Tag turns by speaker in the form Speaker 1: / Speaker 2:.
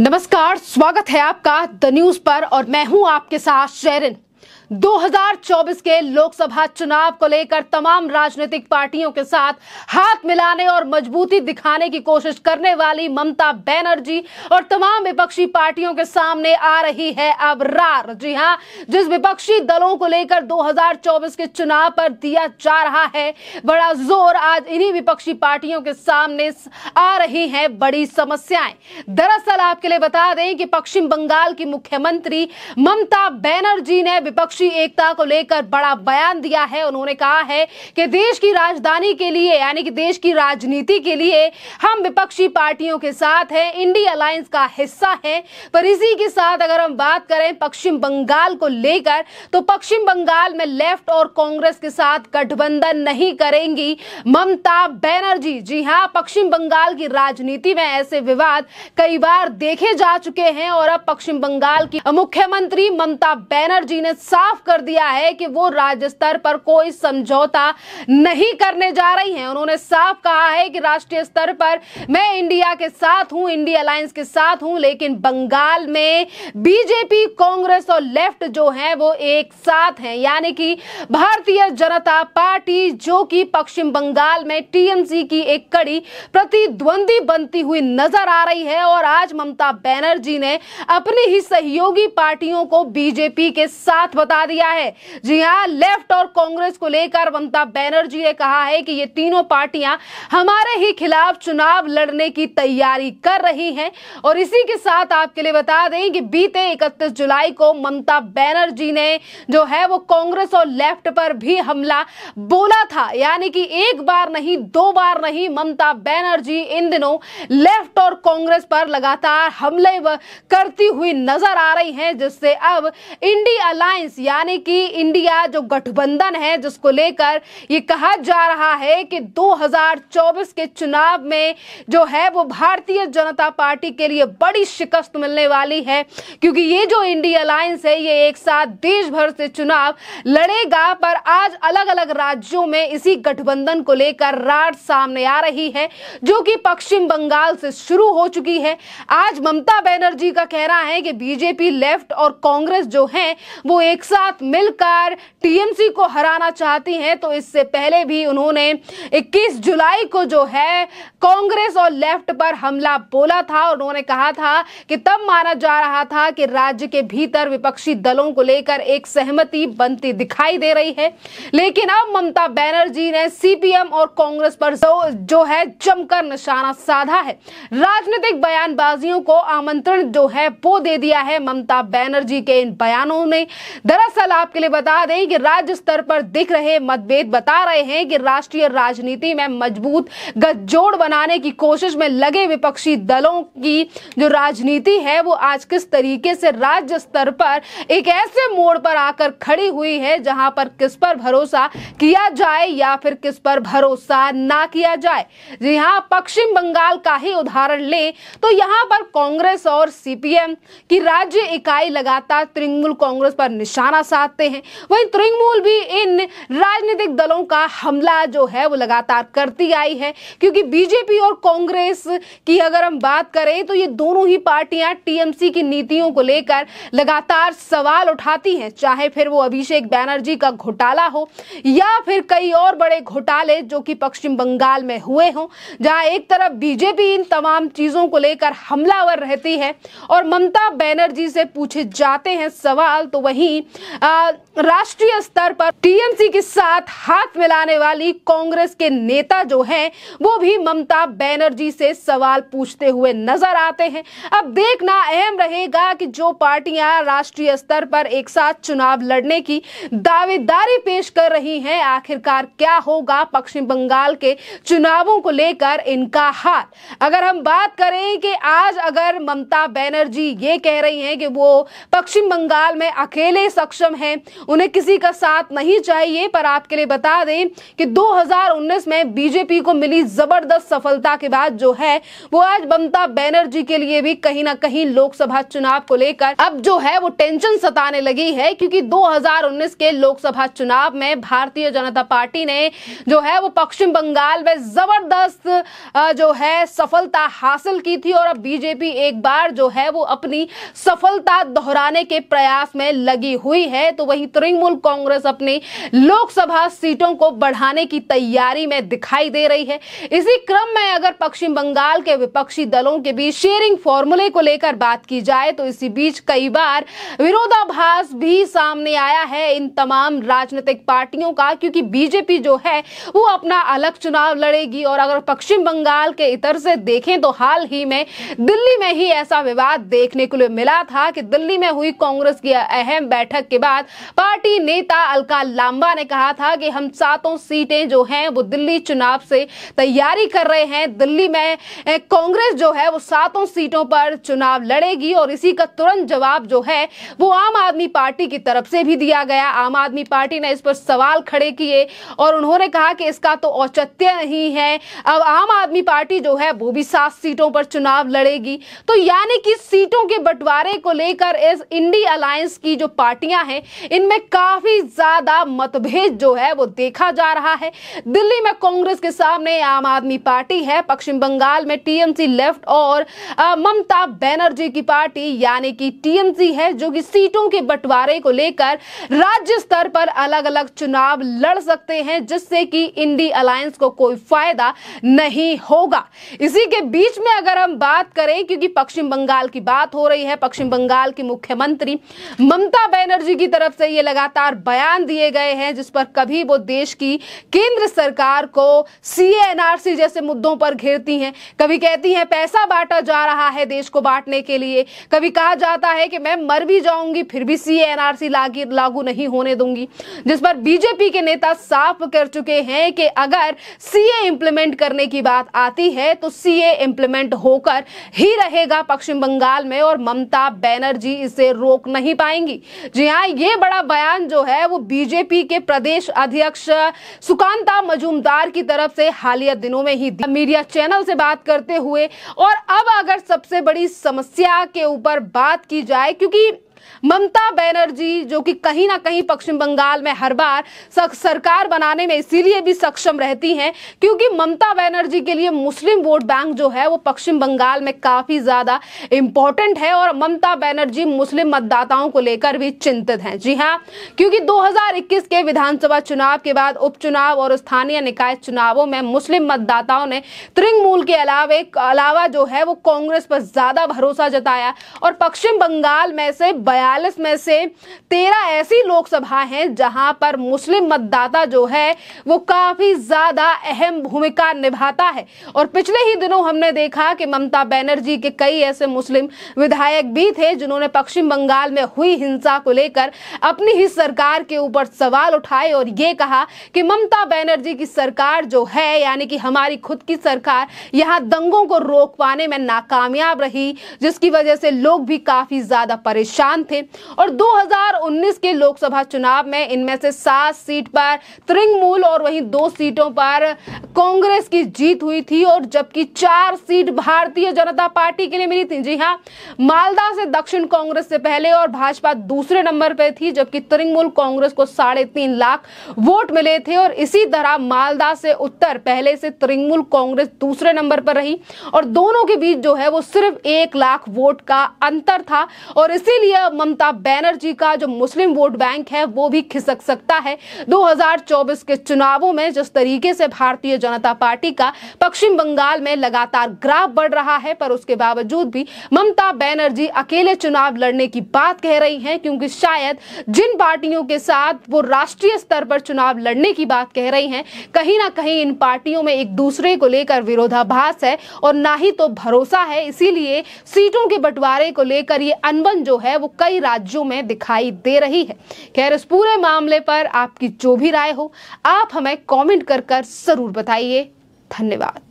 Speaker 1: नमस्कार स्वागत है आपका द न्यूज पर और मैं हूं आपके साथ शेरिन 2024 के लोकसभा चुनाव को लेकर तमाम राजनीतिक पार्टियों के साथ हाथ मिलाने और मजबूती दिखाने की कोशिश करने वाली ममता बनर्जी और तमाम विपक्षी पार्टियों के सामने आ रही है अब रार जी हां जिस विपक्षी दलों को लेकर 2024 के चुनाव पर दिया जा रहा है बड़ा जोर आज इन्हीं विपक्षी पार्टियों के सामने आ रही है बड़ी समस्याएं दरअसल आपके लिए बता दें कि पश्चिम बंगाल की मुख्यमंत्री ममता बनर्जी ने विपक्ष विपक्षी एकता को लेकर बड़ा बयान दिया है उन्होंने कहा है कि देश की राजधानी के लिए यानी कि देश की राजनीति के लिए हम विपक्षी पार्टियों के साथ हैं इंडिया अलायंस का हिस्सा है पर इसी के साथ अगर हम बात करें पश्चिम बंगाल को लेकर तो पश्चिम बंगाल में लेफ्ट और कांग्रेस के साथ गठबंधन नहीं करेंगी ममता बनर्जी जी हाँ पश्चिम बंगाल की राजनीति में ऐसे विवाद कई बार देखे जा चुके हैं और अब पश्चिम बंगाल की मुख्यमंत्री ममता बनर्जी ने साफ साफ कर दिया है कि वो राज्य स्तर पर कोई समझौता नहीं करने जा रही हैं उन्होंने साफ कहा है कि राष्ट्रीय स्तर पर मैं इंडिया के साथ हूं इंडिया अलायंस के साथ हूं लेकिन बंगाल में बीजेपी कांग्रेस और लेफ्ट जो है वो एक साथ हैं यानी कि भारतीय जनता पार्टी जो कि पश्चिम बंगाल में टीएमसी की एक कड़ी प्रतिद्वंदी बनती हुई नजर आ रही है और आज ममता बनर्जी ने अपनी ही सहयोगी पार्टियों को बीजेपी के साथ बता बता दिया है जी हाँ लेफ्ट और कांग्रेस को लेकर ममता बैनर्जी ने कहा है कि ये तीनों पार्टियां हमारे ही खिलाफ चुनाव लड़ने की तैयारी कर रही हैं और इसी के साथ आपके लिए बता दें कि बीते 31 जुलाई को ममता बैनर्जी ने जो है वो कांग्रेस और लेफ्ट पर भी हमला बोला था यानी कि एक बार नहीं दो बार नहीं ममता बैनर्जी इन दिनों लेफ्ट और कांग्रेस पर लगातार हमले करती हुई नजर आ रही हैं जिससे अब इंडिया अलायंस यानी कि इंडिया जो गठबंधन है जिसको लेकर ये कहा जा रहा है कि 2024 के चुनाव में जो है वो भारतीय जनता पार्टी के लिए बड़ी शिकस्त मिलने वाली है क्योंकि ये जो इंडिया अलायंस है ये एक साथ देश भर से चुनाव लड़ेगा पर आज आज अलग अलग राज्यों में इसी गठबंधन को लेकर राड सामने आ रही है जो कि पश्चिम बंगाल से शुरू हो चुकी है आज ममता बनर्जी का कहना है कि बीजेपी लेफ्ट और कांग्रेस जो है वो एक साथ मिलकर टीएमसी को हराना चाहती हैं तो इससे पहले भी उन्होंने 21 जुलाई को जो है कांग्रेस और लेफ्ट पर हमला बोला था और उन्होंने कहा था कि तब माना जा रहा था कि राज्य के भीतर विपक्षी दलों को लेकर एक सहमति बनती दिखाई दे रही है लेकिन अब ममता बनर्जी ने सीपीएम और कांग्रेस पर जो है जमकर निशाना साधा है राजनीतिक बयानबाजियों को आमंत्रण जो है वो दे दिया है ममता बनर्जी के इन बयानों ने दरअसल आपके लिए बता दें कि राज्य स्तर पर दिख रहे मतभेद बता रहे हैं कि राष्ट्रीय राजनीति में मजबूत गठजोड़ बनाने की कोशिश में लगे विपक्षी दलों की जो राजनीति है वो आज किस तरीके से राज्य स्तर पर एक ऐसे मोड़ पर आकर खड़ी हुई है जहां पर किस पर भरोसा किया जाए या फिर किस पर भरोसा ना किया जाए यहाँ पश्चिम बंगाल का ही उदाहरण ले तो यहाँ पर कांग्रेस और सीपीएम की राज्य इकाई लगातार तृणमूल कांग्रेस पर निशाना साधते हैं वही तृणमूल भी इन राजनीतिक दलों का हमला जो है वो लगातार करती आई है क्योंकि बीजेपी और कांग्रेस की अगर हम बात करें तो ये दोनों ही पार्टियां टीएमसी की नीतियों को लेकर लगातार सवाल उठाती हैं चाहे फिर वो अभिषेक बैनर्जी का घोटाला हो या फिर कई और बड़े घोटाले जो कि पश्चिम बंगाल में हुए हों जहां एक तरफ बीजेपी इन तमाम चीजों को लेकर हमलावर रहती है और ममता बनर्जी से पूछे जाते हैं सवाल तो वहीं राष्ट्रीय स्तर पर टीएमसी के साथ हाथ मिलाने वाली कांग्रेस के नेता जो है वो भी ममता बनर्जी से सवाल पूछते हुए नजर आते हैं अब देखना अहम रहेगा कि जो पार्टियां राष्ट्रीय स्तर पर एक साथ चुनाव लड़ने की दावेदारी पेश कोशिश कर रही हैं आखिरकार क्या होगा पश्चिम बंगाल के चुनावों को लेकर इनका हाल अगर हम बात करें कि आज अगर ममता बनर्जी ये कह रही हैं कि वो पश्चिम बंगाल में अकेले सक्षम हैं उन्हें किसी का साथ नहीं चाहिए पर आपके लिए बता दें कि 2019 में बीजेपी को मिली जबरदस्त सफलता के बाद जो है वो आज ममता बनर्जी के लिए भी कहीं ना कहीं लोकसभा चुनाव को लेकर अब जो है वो टेंशन सताने लगी है क्योंकि 2019 के लोकसभा चुनाव में भारतीय जनता पार्टी ने जो है वो पश्चिम बंगाल में जबरदस्त जो है सफलता हासिल की थी और अब बीजेपी एक बार जो है वो अपनी सफलता दोहराने के प्रयास में लगी हुई है तो वही तृणमूल कांग्रेस अपनी लोकसभा सीटों को बढ़ाने की तैयारी में दिखाई दे रही है इसी क्रम में अगर पश्चिम बंगाल के विपक्षी दलों के बीच शेयरिंग फॉर्मूले को लेकर बात की जाए तो इसी बीच कई बार विरोधाभास भी सामने आया है इन तमाम राजनीतिक पार्टियों का क्योंकि बीजेपी जो है वो अपना अलग चुनाव लड़ेगी और अगर पश्चिम बंगाल के इतर से देखें तो हाल ही में दिल्ली में ही ऐसा विवाद देखने को मिला था कि दिल्ली में हुई कांग्रेस की अहम बैठक के बाद पार्टी नेता अलका लांबा ने कहा था कि हम सातों सीटें जो हैं वो दिल्ली चुनाव से तैयारी कर रहे हैं दिल्ली में कांग्रेस जो है वो सातों सीटों पर चुनाव लड़ेगी और इसी का तुरंत जवाब जो है वो आम आदमी पार्टी की तरफ से भी दिया गया आम आदमी पार्टी ने इस पर सवाल खड़े किए और उन्होंने कहा कि इसका तो औचत्य नहीं है अब आम आदमी पार्टी जो है वो भी सात सीटों पर चुनाव लड़ेगी तो यानी कि सीटों के बंटवारे को लेकर इस इंडी अलायंस की जो पार्टियां हैं इनमें काफी ज्यादा मतभेद जो है वो देखा जा रहा है दिल्ली में कांग्रेस के सामने आम आदमी पार्टी है पश्चिम बंगाल में टीएमसी लेफ्ट और ममता बनर्जी की पार्टी यानी कि टीएमसी है जो कि सीटों के बंटवारे को लेकर राज्य स्तर पर अलग अलग अलग चुनाव लड़ सकते हैं जिससे कि इंडी अलायंस को कोई फायदा नहीं होगा इसी के बीच में अगर हम बात करें क्योंकि पश्चिम बंगाल की बात हो रही है पश्चिम बंगाल की मुख्यमंत्री ममता बनर्जी की तरफ से ये लगातार बयान दिए गए हैं जिस पर कभी वो देश की केंद्र सरकार को सी जैसे मुद्दों पर घेरती हैं कभी कहती हैं पैसा बांटा जा रहा है देश को बांटने के लिए कभी कहा जाता है कि मैं मर भी जाऊंगी फिर भी सी लागू नहीं होने दूंगी जिस पर बीजेपी के नेता साफ कर चुके हैं कि अगर सीए इंप्लीमेंट करने की बात आती है तो सीए इंप्लीमेंट होकर ही रहेगा पश्चिम बंगाल में और ममता बैनर्जी इसे रोक नहीं पाएंगी जी हाँ ये बड़ा बयान जो है वो बीजेपी के प्रदेश अध्यक्ष सुकांता मजूमदार की तरफ से हालिया दिनों में ही मीडिया चैनल से बात करते हुए और अब अगर सबसे बड़ी समस्या के ऊपर बात की जाए क्योंकि ममता बनर्जी जो कि कहीं ना कहीं पश्चिम बंगाल में हर बार सरकार बनाने में इसीलिए भी सक्षम रहती हैं क्योंकि ममता बनर्जी के लिए मुस्लिम वोट बैंक जो है वो पश्चिम बंगाल में काफी ज्यादा इंपॉर्टेंट है और ममता बनर्जी मुस्लिम मतदाताओं को लेकर भी चिंतित हैं जी हाँ क्योंकि 2021 के विधानसभा चुनाव के बाद उपचुनाव और स्थानीय निकाय चुनावों में मुस्लिम मतदाताओं ने तृणमूल के अलावे अलावा जो है वो कांग्रेस पर ज्यादा भरोसा जताया और पश्चिम बंगाल में से बयालीस में से तेरह ऐसी लोकसभा हैं जहां पर मुस्लिम मतदाता जो है वो काफ़ी ज़्यादा अहम भूमिका निभाता है और पिछले ही दिनों हमने देखा कि ममता बनर्जी के कई ऐसे मुस्लिम विधायक भी थे जिन्होंने पश्चिम बंगाल में हुई हिंसा को लेकर अपनी ही सरकार के ऊपर सवाल उठाए और ये कहा कि ममता बनर्जी की सरकार जो है यानी कि हमारी खुद की सरकार यहाँ दंगों को रोक पाने में नाकामयाब रही जिसकी वजह से लोग भी काफ़ी ज़्यादा परेशान किसान थे और 2019 के लोकसभा चुनाव में इनमें से सात सीट पर तृणमूल और वहीं दो सीटों पर कांग्रेस की जीत हुई थी और जबकि चार सीट भारतीय जनता पार्टी के लिए मिली थी जी हाँ मालदा से दक्षिण कांग्रेस से पहले और भाजपा दूसरे नंबर पर थी जबकि तृणमूल कांग्रेस को साढ़े तीन लाख वोट मिले थे और इसी तरह मालदा से उत्तर पहले से तृणमूल कांग्रेस दूसरे नंबर पर रही और दोनों के बीच जो है वो सिर्फ एक लाख वोट का अंतर था और इसीलिए ममता बैनर्जी का जो मुस्लिम वोट बैंक है वो भी खिसक सकता है 2024 के चुनावों में जिस तरीके से भारतीय जनता पार्टी का पश्चिम बंगाल में लगातार ग्राफ बढ़ रहा है पर उसके बावजूद भी ममता बैनर्जी अकेले चुनाव लड़ने की बात कह रही हैं क्योंकि शायद जिन पार्टियों के साथ वो राष्ट्रीय स्तर पर चुनाव लड़ने की बात कह रही हैं कहीं ना कहीं इन पार्टियों में एक दूसरे को लेकर विरोधाभास है और ना ही तो भरोसा है इसीलिए सीटों के बंटवारे को लेकर ये अनबन जो है वो कई राज्यों में दिखाई दे रही है खैर इस पूरे मामले पर आपकी जो भी राय हो आप हमें कमेंट कर कर जरूर बताइए धन्यवाद